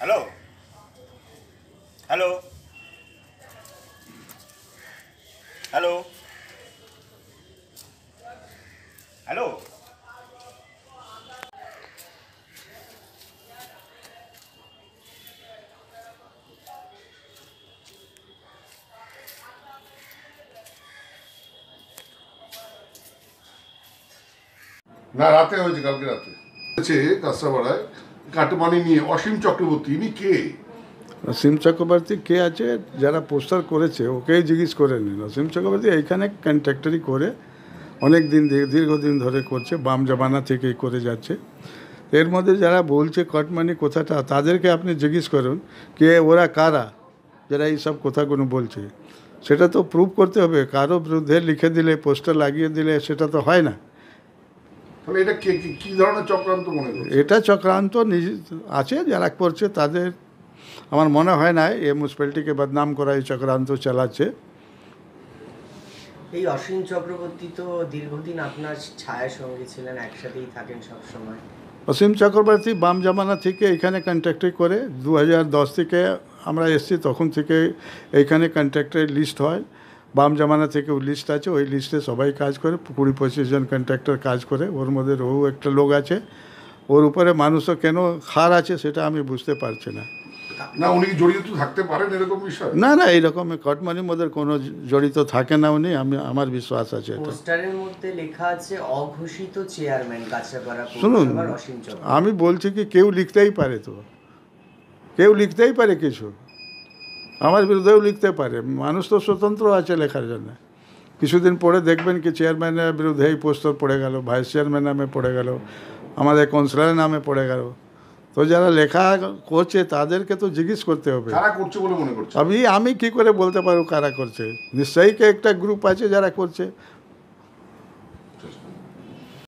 hello hello hello hello ना रात हो गल के रात कष्ट কাটমানি নিয়ে অসীম চক্রবর্তী ইনি কে অসীম চক্রবর্তী কে আছে যারা পোস্টার করেছে ওকেই জিজ্ঞেস করে নিন অসীম চক্রবর্তী এইখানে কন্ট্রাক্টরি করে অনেক দিন দীর্ঘদিন ধরে করছে বাম জামানা থেকেই করে যাচ্ছে এর মধ্যে যারা বলছে কটমানি কথাটা তাদেরকে আপনি জিজ্ঞেস করুন কে ওরা কারা যারা এইসব কথাগুলো বলছে সেটা তো প্রুভ করতে হবে কারো বিরুদ্ধে লিখে দিলে পোস্টার লাগিয়ে দিলে সেটা তো হয় না মানে এটা চক্রান্ত আছে যারা করছে তাদের আমার মনে হয় না এই মিউনিসিপ্যালিটিকে বদনাম করা এই চক্রান্ত চালাচ্ছে এই অসীম চক্রবর্তী তো দীর্ঘদিন আপনার ছায়া সঙ্গে ছিলেন একসাথেই থাকেন সবসময় অসীম চক্রবর্তী বাম জামানা থেকে এখানে কন্ট্রাক্টে করে দু থেকে আমরা এসছি তখন থেকে এইখানে কন্ট্রাক্টের লিস্ট হয় বাম জামানা থেকে ওই লিস্ট আছে ওই লিস্টে সবাই কাজ করে কুড়ি পঁচিশ জন কন্ট্রাক্টর কাজ করে ওর মধ্যে রহু একটা লোক আছে ওর উপরে মানুষও কেন খার আছে সেটা আমি বুঝতে পারছি না না উনি জড়িত থাকতে পারেন এরকম বিষয় না না এইরকম কটমানির মধ্যে কোনো জড়িত থাকে না উনি আমি আমার বিশ্বাস আছে পোস্টারের মধ্যে লেখা আছে অঘোষিত চেয়ারম্যান শুনুন আমি বলছি কি কেউ লিখতেই পারে তো কেউ লিখতেই পারে কিছু আমার বিরুদ্ধেও লিখতে পারে মানুষ তো স্বতন্ত্র আছে লেখার জন্য কিছুদিন পরে দেখবেন কি চেয়ারম্যানের বিরুদ্ধে এই পোস্টর পড়ে গেল ভাইস চেয়ারম্যান নামে পড়ে গেল আমাদের কাউন্সিলারের নামে পড়ে গেল তো যারা লেখা করছে তাদেরকে তো জিজ্ঞেস করতে হবে আমি আমি কি করে বলতে পারবো কারা করছে নিশ্চয়ই একটা গ্রুপ আছে যারা করছে